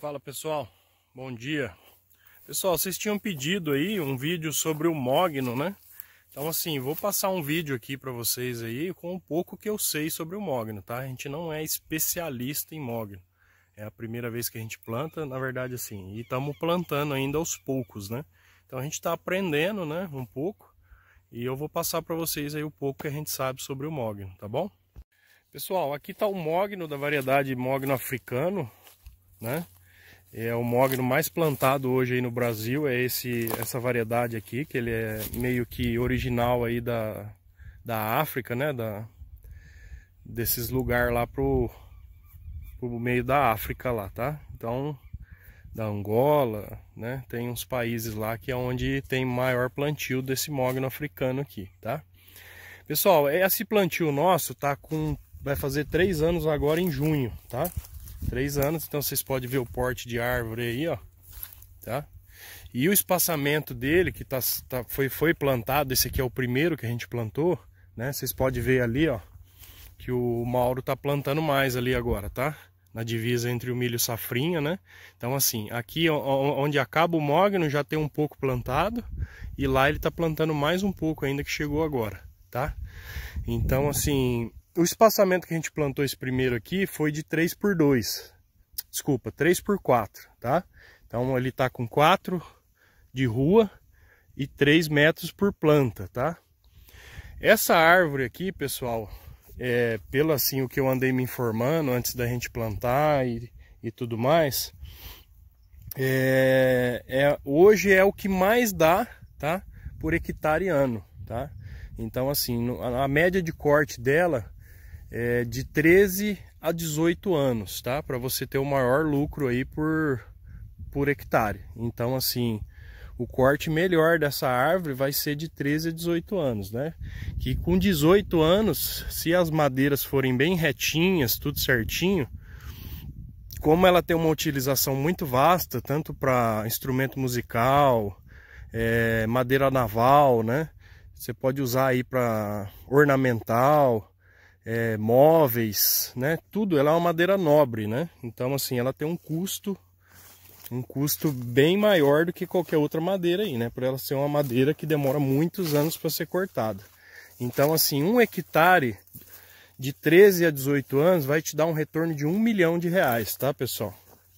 Fala pessoal, bom dia. Pessoal, vocês tinham pedido aí um vídeo sobre o mogno, né? Então assim, vou passar um vídeo aqui para vocês aí com um pouco que eu sei sobre o mogno, tá? A gente não é especialista em mogno. É a primeira vez que a gente planta, na verdade assim, e estamos plantando ainda aos poucos, né? Então a gente está aprendendo, né, um pouco. E eu vou passar para vocês aí o pouco que a gente sabe sobre o mogno, tá bom? Pessoal, aqui está o mogno da variedade mogno africano, né? É o mogno mais plantado hoje aí no Brasil, é esse, essa variedade aqui, que ele é meio que original aí da, da África, né? Da, desses lugares lá pro, pro meio da África lá, tá? Então, da Angola, né? Tem uns países lá que é onde tem maior plantio desse mogno africano aqui, tá? Pessoal, esse plantio nosso tá com... vai fazer três anos agora em junho, tá? três anos. Então vocês podem ver o porte de árvore aí, ó. Tá? E o espaçamento dele, que tá, tá, foi, foi plantado, esse aqui é o primeiro que a gente plantou, né? Vocês podem ver ali, ó, que o Mauro tá plantando mais ali agora, tá? Na divisa entre o milho e safrinha, né? Então, assim, aqui onde acaba o mogno já tem um pouco plantado e lá ele tá plantando mais um pouco ainda que chegou agora, tá? Então, assim, o espaçamento que a gente plantou esse primeiro aqui foi de 3 por 2. Desculpa, 3 por 4, tá? Então ele tá com 4 de rua e 3 metros por planta, tá? Essa árvore aqui, pessoal, é, pelo assim o que eu andei me informando antes da gente plantar e, e tudo mais, é, é, hoje é o que mais dá, tá? Por hectare ano, tá? Então assim, a média de corte dela é, de 13 a 18 anos, tá? Para você ter o maior lucro aí por, por hectare. Então, assim, o corte melhor dessa árvore vai ser de 13 a 18 anos, né? Que com 18 anos, se as madeiras forem bem retinhas, tudo certinho, como ela tem uma utilização muito vasta, tanto para instrumento musical, é, madeira naval, né? Você pode usar aí para ornamental, é, móveis, né? Tudo, ela é uma madeira nobre, né? Então assim, ela tem um custo, um custo bem maior do que qualquer outra madeira aí, né? Por ela ser uma madeira que demora muitos anos para ser cortada. Então assim, um hectare de 13 a 18 anos vai te dar um retorno de um milhão de reais, tá pessoal?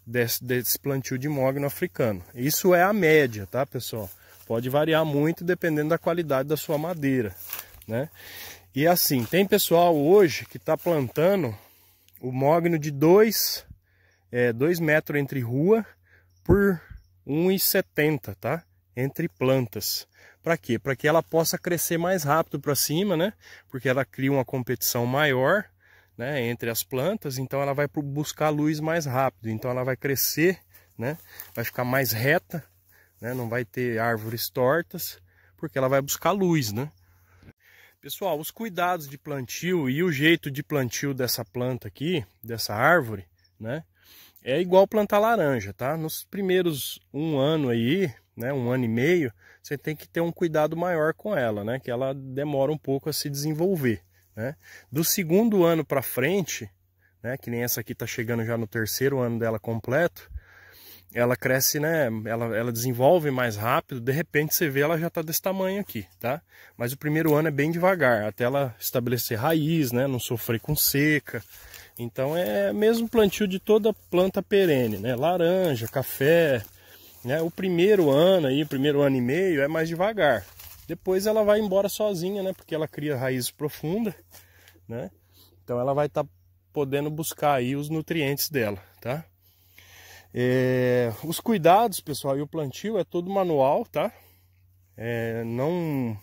Desse, desse plantio de mogno africano. Isso é a média, tá pessoal? Pode variar muito dependendo da qualidade da sua madeira né? E assim, tem pessoal hoje que está plantando o mogno de 2 é, dois metros entre rua por 1,70, tá? Entre plantas. Para quê? Para que ela possa crescer mais rápido para cima, né? Porque ela cria uma competição maior né, entre as plantas, então ela vai buscar luz mais rápido, então ela vai crescer, né, vai ficar mais reta, né, não vai ter árvores tortas, porque ela vai buscar luz, né? Pessoal, os cuidados de plantio e o jeito de plantio dessa planta aqui, dessa árvore, né? É igual plantar laranja, tá? Nos primeiros um ano aí, né, um ano e meio, você tem que ter um cuidado maior com ela, né? Que ela demora um pouco a se desenvolver, né? Do segundo ano para frente, né? Que nem essa aqui tá chegando já no terceiro ano dela completo, ela cresce, né? Ela, ela desenvolve mais rápido. De repente você vê ela já está desse tamanho aqui, tá? Mas o primeiro ano é bem devagar, até ela estabelecer raiz, né? Não sofrer com seca. Então é mesmo plantio de toda planta perene, né? Laranja, café, né? O primeiro ano aí, primeiro ano e meio é mais devagar. Depois ela vai embora sozinha, né? Porque ela cria raiz profunda, né? Então ela vai estar tá podendo buscar aí os nutrientes dela, tá? É, os cuidados, pessoal, e o plantio é todo manual, tá? É, não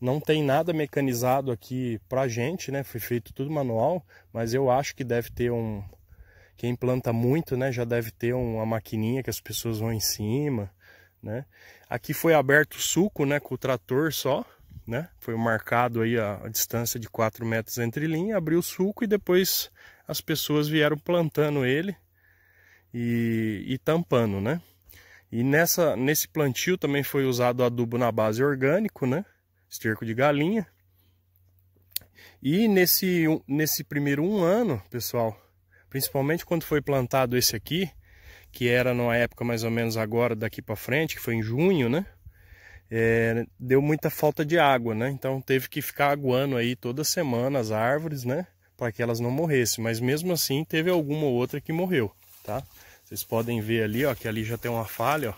não tem nada mecanizado aqui pra gente, né? Foi feito tudo manual, mas eu acho que deve ter um quem planta muito, né, já deve ter uma maquininha que as pessoas vão em cima, né? Aqui foi aberto o suco, né, com o trator só, né? Foi marcado aí a, a distância de 4 metros entre linha, abriu o suco e depois as pessoas vieram plantando ele e, e tampando, né? E nessa, nesse plantio também foi usado adubo na base orgânico, né? Esterco de galinha. E nesse, nesse primeiro um ano, pessoal, principalmente quando foi plantado esse aqui, que era numa época mais ou menos agora daqui para frente, que foi em junho, né? É, deu muita falta de água, né? Então teve que ficar aguando aí toda semana as árvores, né? Para que elas não morressem. Mas mesmo assim teve alguma outra que morreu tá? Vocês podem ver ali, ó, que ali já tem uma falha, ó,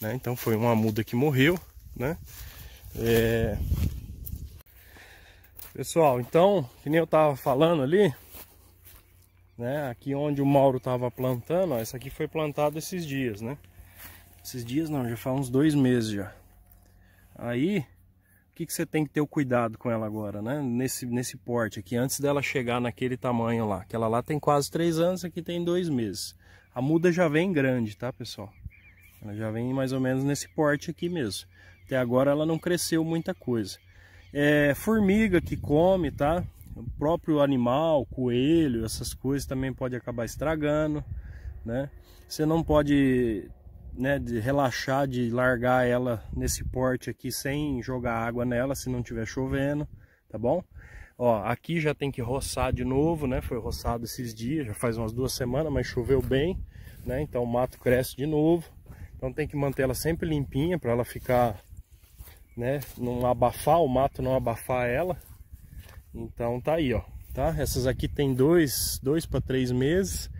né? Então foi uma muda que morreu, né? É... Pessoal, então, que nem eu tava falando ali, né? Aqui onde o Mauro tava plantando, ó, essa aqui foi plantada esses dias, né? Esses dias não, já faz uns dois meses já. Aí, o que, que você tem que ter o cuidado com ela agora, né? Nesse, nesse porte aqui, antes dela chegar naquele tamanho lá. Aquela lá tem quase três anos, aqui tem dois meses. A muda já vem grande, tá, pessoal? Ela já vem mais ou menos nesse porte aqui mesmo. Até agora ela não cresceu muita coisa. É, formiga que come, tá? O próprio animal, coelho, essas coisas também pode acabar estragando, né? Você não pode né, de relaxar, de largar ela nesse porte aqui sem jogar água nela se não tiver chovendo, tá bom? Ó, aqui já tem que roçar de novo, né? Foi roçado esses dias, já faz umas duas semanas, mas choveu bem, né? Então o mato cresce de novo. Então tem que manter ela sempre limpinha para ela ficar, né? Não abafar, o mato não abafar ela. Então tá aí, ó. Tá? Essas aqui tem dois, dois para três meses.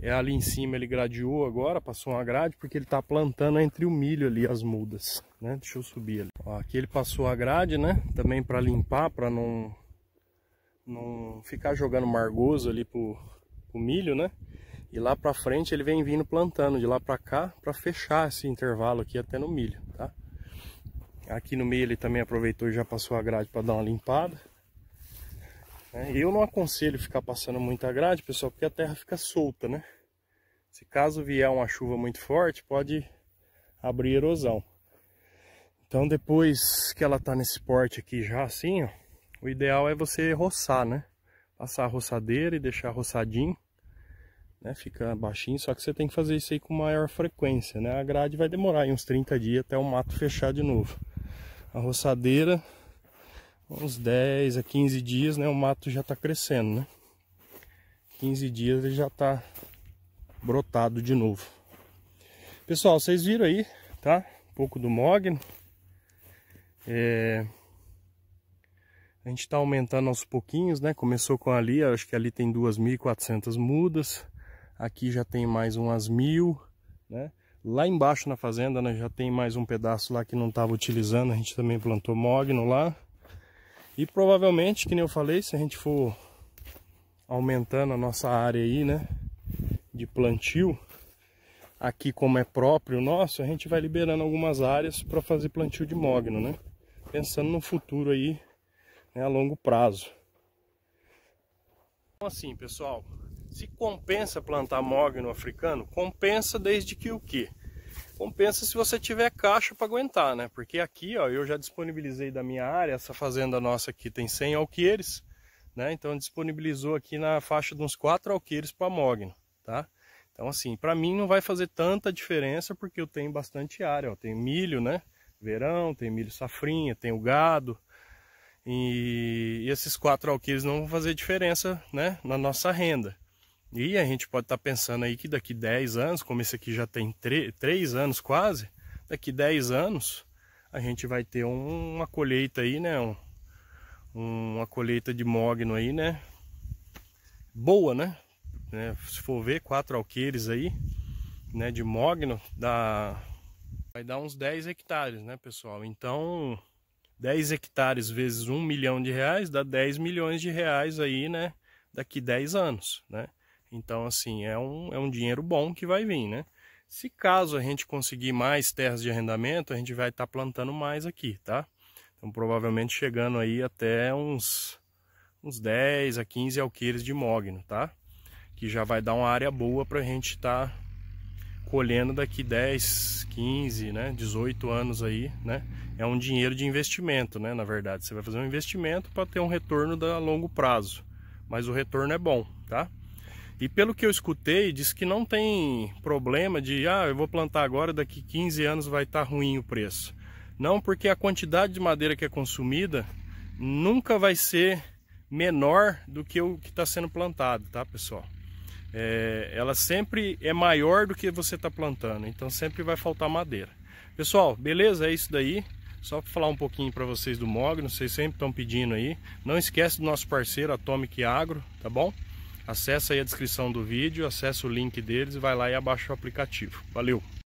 É ali em cima ele gradeou agora, passou uma grade, porque ele está plantando entre o milho ali as mudas, né? Deixa eu subir ali. Ó, aqui ele passou a grade, né? Também para limpar, para não não ficar jogando margoso ali pro, pro milho, né? E lá para frente ele vem vindo plantando de lá para cá para fechar esse intervalo aqui até no milho, tá? Aqui no meio ele também aproveitou e já passou a grade para dar uma limpada. Né? Eu não aconselho ficar passando muita grade, pessoal, porque a terra fica solta, né? Se caso vier uma chuva muito forte, pode abrir erosão. Então depois que ela tá nesse porte aqui já assim, ó, o ideal é você roçar, né? Passar a roçadeira e deixar roçadinho, né? Fica baixinho, só que você tem que fazer isso aí com maior frequência, né? A grade vai demorar uns 30 dias até o mato fechar de novo. A roçadeira uns 10 a 15 dias, né, o mato já está crescendo, né? 15 dias ele já está brotado de novo. Pessoal, vocês viram aí, tá? Um pouco do mogno. É... A gente está aumentando aos pouquinhos, né? Começou com ali, acho que ali tem 2.400 mudas. Aqui já tem mais umas mil, né? Lá embaixo na fazenda né, já tem mais um pedaço lá que não estava utilizando, a gente também plantou mogno lá. E provavelmente, que nem eu falei, se a gente for aumentando a nossa área aí, né, de plantio, aqui como é próprio nosso, a gente vai liberando algumas áreas para fazer plantio de mogno, né? Pensando no futuro aí, né, a longo prazo. Então assim, pessoal, se compensa plantar mogno africano, compensa desde que o quê? Compensa se você tiver caixa para aguentar, né? Porque aqui, ó, eu já disponibilizei da minha área, essa fazenda nossa aqui tem 100 alqueires, né? Então disponibilizou aqui na faixa de uns 4 alqueires para mogno, tá? Então assim, para mim não vai fazer tanta diferença porque eu tenho bastante área, ó, tem milho, né? Verão, tem milho safrinha, tem o gado, e esses quatro alqueires não vão fazer diferença né, na nossa renda. E a gente pode estar tá pensando aí que daqui 10 anos, como esse aqui já tem 3, anos quase, daqui 10 anos a gente vai ter um, uma colheita aí, né? Um, uma colheita de mogno aí, né? Boa, né? né? Se for ver, quatro alqueires aí, né? De mogno, dá... vai dar uns 10 hectares, né, pessoal? Então, 10 hectares vezes 1 milhão de reais dá 10 milhões de reais aí, né? Daqui 10 anos, né? Então, assim, é um, é um dinheiro bom que vai vir, né? Se caso a gente conseguir mais terras de arrendamento, a gente vai estar tá plantando mais aqui, tá? Então, provavelmente chegando aí até uns, uns 10 a 15 alqueires de mogno, tá? Que já vai dar uma área boa para a gente estar tá colhendo daqui 10, 15, né, 18 anos aí, né? É um dinheiro de investimento, né, na verdade. Você vai fazer um investimento para ter um retorno a longo prazo, mas o retorno é bom, tá? E pelo que eu escutei, diz que não tem problema de, ah, eu vou plantar agora, daqui 15 anos vai estar tá ruim o preço. Não, porque a quantidade de madeira que é consumida nunca vai ser menor do que o que está sendo plantado, tá pessoal? É, ela sempre é maior do que você está plantando, então sempre vai faltar madeira. Pessoal, beleza? É isso daí. Só para falar um pouquinho para vocês do mogno, vocês sempre estão pedindo aí. Não esquece do nosso parceiro Atomic Agro, tá bom? Acesse aí a descrição do vídeo, acesse o link deles, e vai lá e abaixa o aplicativo. Valeu!